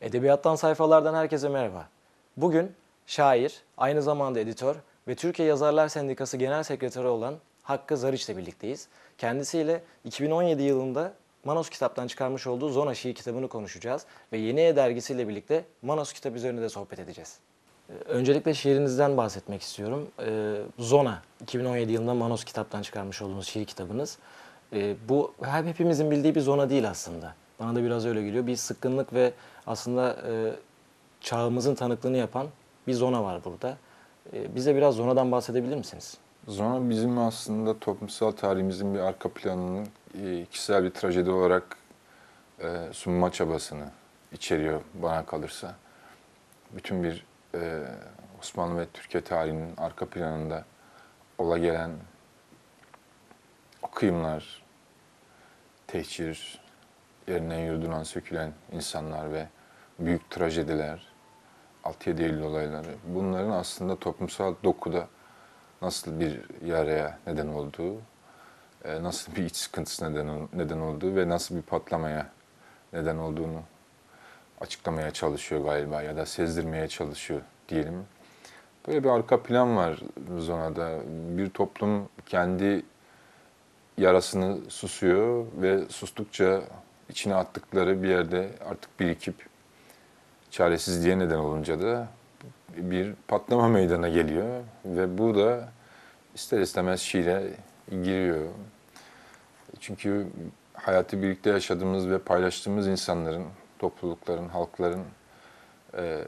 Edebiyattan sayfalardan herkese merhaba. Bugün şair, aynı zamanda editör ve Türkiye Yazarlar Sendikası Genel Sekreteri olan Hakkı Zarıç ile birlikteyiz. Kendisiyle 2017 yılında Manos kitaptan çıkarmış olduğu Zona Şiir kitabını konuşacağız ve Yeni E dergisiyle birlikte Manos kitap üzerinde de sohbet edeceğiz. Ee, öncelikle şiirinizden bahsetmek istiyorum. Ee, zona, 2017 yılında Manos kitaptan çıkarmış olduğunuz şiir kitabınız. Ee, bu hepimizin bildiği bir zona değil aslında. Bana da biraz öyle geliyor. Bir sıkkınlık ve aslında e, çağımızın tanıklığını yapan bir zona var burada. E, bize biraz zonadan bahsedebilir misiniz? Zona bizim aslında toplumsal tarihimizin bir arka planının e, kişisel bir trajedi olarak e, sunma çabasını içeriyor bana kalırsa. Bütün bir e, Osmanlı ve Türkiye tarihinin arka planında ola gelen kıyımlar, tehcir, yerinden yurdulan sökülen insanlar ve büyük trajediler, 6-7 Eylül olayları bunların aslında toplumsal dokuda nasıl bir yaraya neden olduğu, e, nasıl bir iç sıkıntısı neden, neden olduğu ve nasıl bir patlamaya neden olduğunu açıklamaya çalışıyor galiba ya da sezdirmeye çalışıyor diyelim. Böyle bir arka plan var zonada. Bir toplum kendi yarasını susuyor ve sustukça içine attıkları bir yerde artık birikip çaresizliğe neden olunca da bir patlama meydana geliyor ve bu da ister istemez şiire giriyor. Çünkü hayatı birlikte yaşadığımız ve paylaştığımız insanların, toplulukların, halkların e,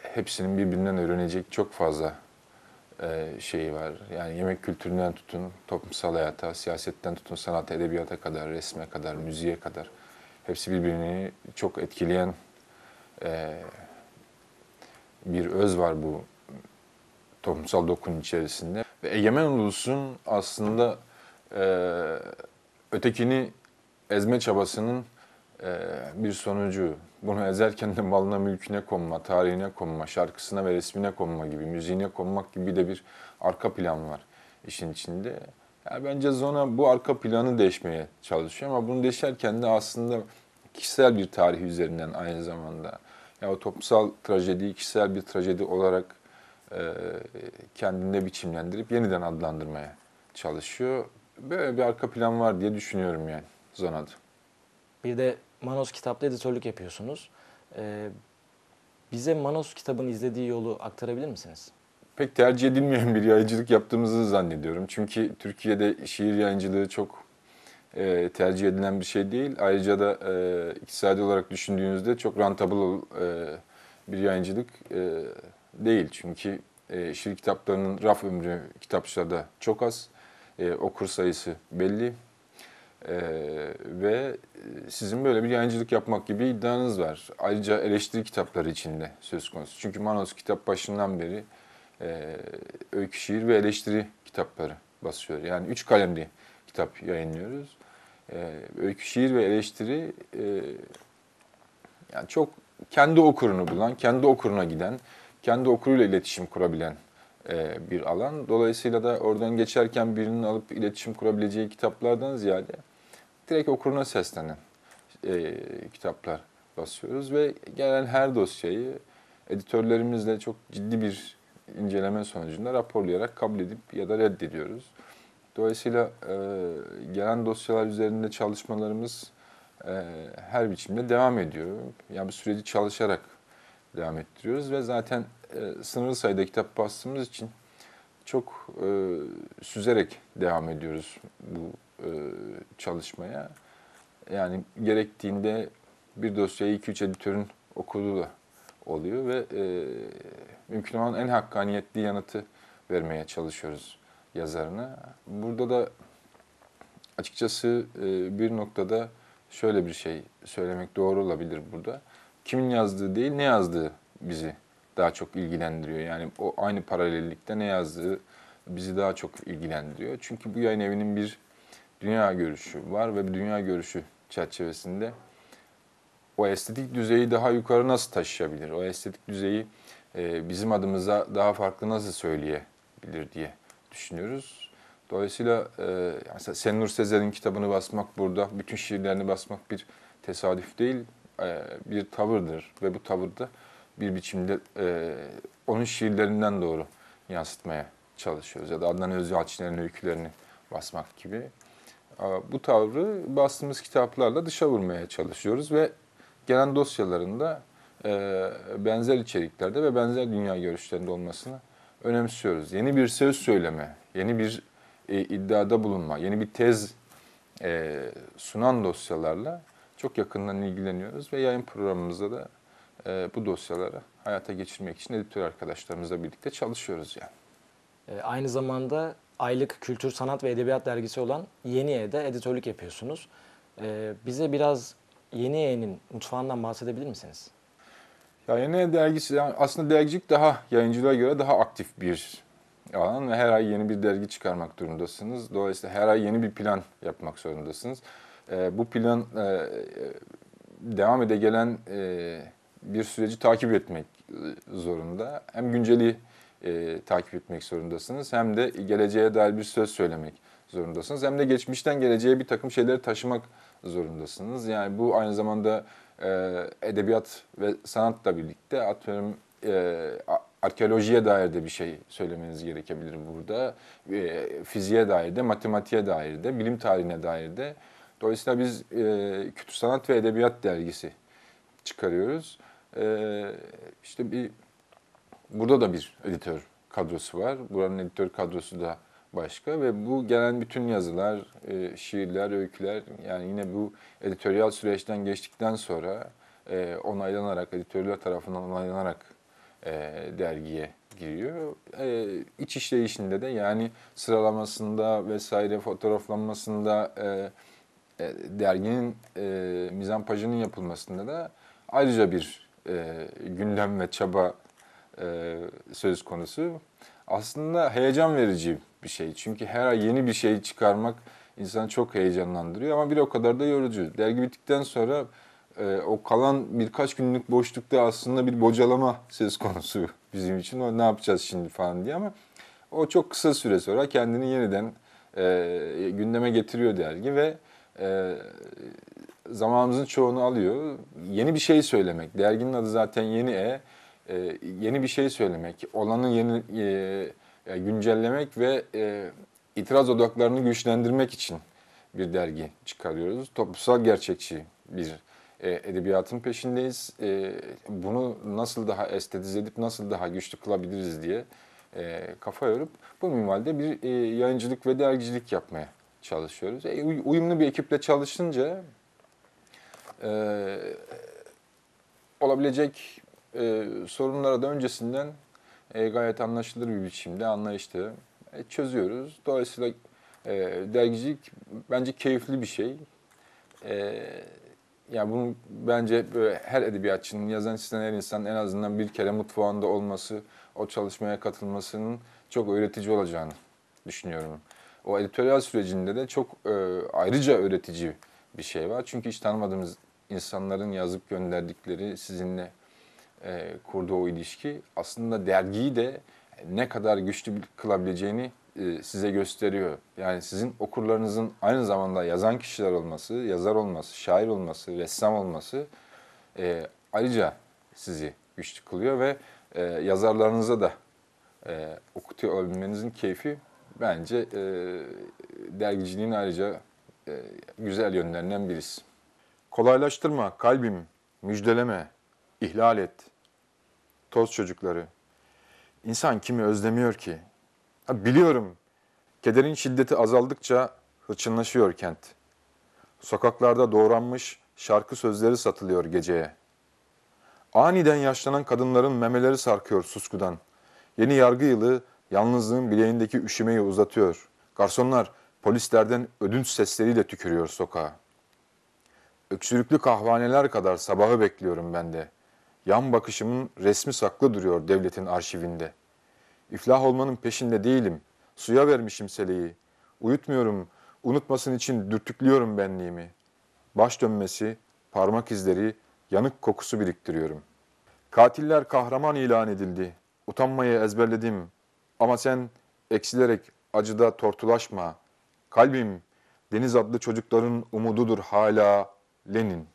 hepsinin birbirinden öğrenecek çok fazla e, şeyi var. Yani yemek kültüründen tutun, toplumsal hayata, siyasetten tutun, sanata, edebiyata kadar, resme kadar, müziğe kadar. Hepsi birbirini çok etkileyen ee, bir öz var bu toplumsal dokunun içerisinde. Ve egemen ulusun aslında e, ötekini ezme çabasının e, bir sonucu. Bunu ezerken de malına mülküne konma, tarihine konma, şarkısına ve resmine konma gibi, müziğine konmak gibi de bir arka plan var işin içinde. Yani bence Zona bu arka planı değişmeye çalışıyor ama bunu değişerken de aslında kişisel bir tarih üzerinden aynı zamanda. ya o toplumsal trajediyi kişisel bir trajedi olarak e, kendinde biçimlendirip yeniden adlandırmaya çalışıyor. Böyle bir arka plan var diye düşünüyorum yani Zona'da. Bir de Manos kitapta editörlük yapıyorsunuz. Ee, bize Manos kitabın izlediği yolu aktarabilir misiniz? Pek tercih edilmeyen bir yayıncılık yaptığımızı zannediyorum. Çünkü Türkiye'de şiir yayıncılığı çok e, tercih edilen bir şey değil. Ayrıca da e, iktisadi olarak düşündüğünüzde çok rentable e, bir yayıncılık e, değil. Çünkü e, şiir kitaplarının raf ömrü kitapçılarda çok az. E, okur sayısı belli. E, ve e, sizin böyle bir yayıncılık yapmak gibi iddianız var. Ayrıca eleştiri kitapları içinde söz konusu. Çünkü Manos kitap başından beri e, öykü şiir ve eleştiri kitapları basıyor. Yani üç kalemli kitap yayınlıyoruz. E, öykü, şiir ve eleştiri e, yani çok kendi okurunu bulan, kendi okuruna giden, kendi okuruyla iletişim kurabilen e, bir alan. Dolayısıyla da oradan geçerken birinin alıp iletişim kurabileceği kitaplardan ziyade direkt okuruna seslenen e, kitaplar basıyoruz ve gelen her dosyayı editörlerimizle çok ciddi bir inceleme sonucunda raporlayarak kabul edip ya da reddediyoruz. Dolayısıyla e, gelen dosyalar üzerinde çalışmalarımız e, her biçimde devam ediyor. Yani bu süreci çalışarak devam ettiriyoruz ve zaten e, sınırlı sayıda kitap bastığımız için çok e, süzerek devam ediyoruz bu e, çalışmaya. Yani gerektiğinde bir dosyayı 2-3 editörün okuduğu da oluyor ve e, mümkün olan en hakkaniyetli yanıtı vermeye çalışıyoruz yazarını Burada da açıkçası e, bir noktada şöyle bir şey söylemek doğru olabilir burada. Kimin yazdığı değil, ne yazdığı bizi daha çok ilgilendiriyor. Yani o aynı paralellikte ne yazdığı bizi daha çok ilgilendiriyor. Çünkü bu yayın evinin bir dünya görüşü var ve bu dünya görüşü çerçevesinde o estetik düzeyi daha yukarı nasıl taşıyabilir? O estetik düzeyi e, bizim adımıza daha farklı nasıl söyleyebilir diye düşünüyoruz. Dolayısıyla e, Senur Sezer'in kitabını basmak burada, bütün şiirlerini basmak bir tesadüf değil, e, bir tavırdır ve bu tavırda bir biçimde e, onun şiirlerinden doğru yansıtmaya çalışıyoruz. Ya da Adnan Özyalçin'lerin öykülerini basmak gibi. E, bu tavrı bastığımız kitaplarla dışa vurmaya çalışıyoruz ve gelen dosyalarında e, benzer içeriklerde ve benzer dünya görüşlerinde olmasını önemsiyoruz. Yeni bir söz söyleme, yeni bir e, iddiada bulunma, yeni bir tez e, sunan dosyalarla çok yakından ilgileniyoruz ve yayın programımızda da e, bu dosyaları hayata geçirmek için editör arkadaşlarımızla birlikte çalışıyoruz yani. E, aynı zamanda aylık kültür, sanat ve edebiyat dergisi olan Yeni'ye de editörlük yapıyorsunuz. E, bize biraz Yeni'nin mutfağından bahsedebilir misiniz? ya yeni dergisi yani aslında dergicilik daha yayıncılığa göre daha aktif bir alan ve her ay yeni bir dergi çıkarmak durumdasınız. Dolayısıyla her ay yeni bir plan yapmak zorundasınız. E, bu plan e, e, devam ede gelen e, bir süreci takip etmek e, zorunda. Hem günceli e, takip etmek zorundasınız hem de geleceğe dair bir söz söylemek zorundasınız. Hem de geçmişten geleceğe bir takım şeyleri taşımak zorundasınız. Yani bu aynı zamanda ee, edebiyat ve sanatla birlikte atıyorum e, arkeolojiye dair de bir şey söylemeniz gerekebilir burada. E, fiziğe dair de, matematiğe dair de, bilim tarihine dair de. Dolayısıyla biz e, Kültür Sanat ve Edebiyat dergisi çıkarıyoruz. E, işte bir burada da bir editör kadrosu var. Buranın editör kadrosu da başka ve bu gelen bütün yazılar, e, şiirler, öyküler yani yine bu editoryal süreçten geçtikten sonra e, onaylanarak, editörler tarafından onaylanarak e, dergiye giriyor. E, iç işleyişinde de yani sıralamasında vesaire fotoğraflanmasında e, e, derginin e, mizampajının yapılmasında da ayrıca bir e, gündem ve çaba e, söz konusu aslında heyecan verici bir şey. Çünkü her ay yeni bir şey çıkarmak insanı çok heyecanlandırıyor ama bir o kadar da yorucu. Dergi bittikten sonra e, o kalan birkaç günlük boşlukta aslında bir bocalama söz konusu bizim için. O ne yapacağız şimdi falan diye ama o çok kısa süre sonra kendini yeniden e, gündeme getiriyor dergi ve e, zamanımızın çoğunu alıyor. Yeni bir şey söylemek. Derginin adı zaten Yeni E e, yeni bir şey söylemek, olanı yeni e, e, güncellemek ve e, itiraz odaklarını güçlendirmek için bir dergi çıkarıyoruz. Toplumsal gerçekçi bir e, edebiyatın peşindeyiz. E, bunu nasıl daha estetize edip nasıl daha güçlü kılabiliriz diye e, kafa yorup bu minvalde bir e, yayıncılık ve dergicilik yapmaya çalışıyoruz. E, uyumlu bir ekiple çalışınca e, olabilecek e, sorunlara da öncesinden e, gayet anlaşılır bir biçimde, anlayışlı e, çözüyoruz. Dolayısıyla e, dergicilik bence keyifli bir şey. E, yani bunu bence böyle her edebiyatçının, yazan çizen her insanın en azından bir kere mutfağında olması, o çalışmaya katılmasının çok öğretici olacağını düşünüyorum. O editoryal sürecinde de çok e, ayrıca öğretici bir şey var. Çünkü hiç tanımadığımız insanların yazıp gönderdikleri sizinle e, kurduğu o ilişki aslında dergiyi de ne kadar güçlü kılabileceğini e, size gösteriyor. Yani sizin okurlarınızın aynı zamanda yazan kişiler olması, yazar olması, şair olması, ressam olması e, ayrıca sizi güçlü kılıyor ve e, yazarlarınıza da e, okutuyor olabilmenizin keyfi bence e, dergiciliğin ayrıca e, güzel yönlerinden birisi. Kolaylaştırma kalbim, müjdeleme, ihlal et.'' toz çocukları. İnsan kimi özlemiyor ki? Ha, biliyorum, kederin şiddeti azaldıkça hırçınlaşıyor kent. Sokaklarda doğranmış şarkı sözleri satılıyor geceye. Aniden yaşlanan kadınların memeleri sarkıyor suskudan. Yeni yargı yılı yalnızlığın bileğindeki üşümeyi uzatıyor. Garsonlar polislerden ödünç sesleriyle tükürüyor sokağa. Öksürüklü kahvaneler kadar sabahı bekliyorum ben de. Yan bakışımın resmi saklı duruyor devletin arşivinde. İflah olmanın peşinde değilim. Suya vermişim seleyi. Uyutmuyorum, unutmasın için dürtüklüyorum benliğimi. Baş dönmesi, parmak izleri, yanık kokusu biriktiriyorum. Katiller kahraman ilan edildi. Utanmayı ezberledim. Ama sen eksilerek acıda tortulaşma. Kalbim, deniz adlı çocukların umududur hala Lenin.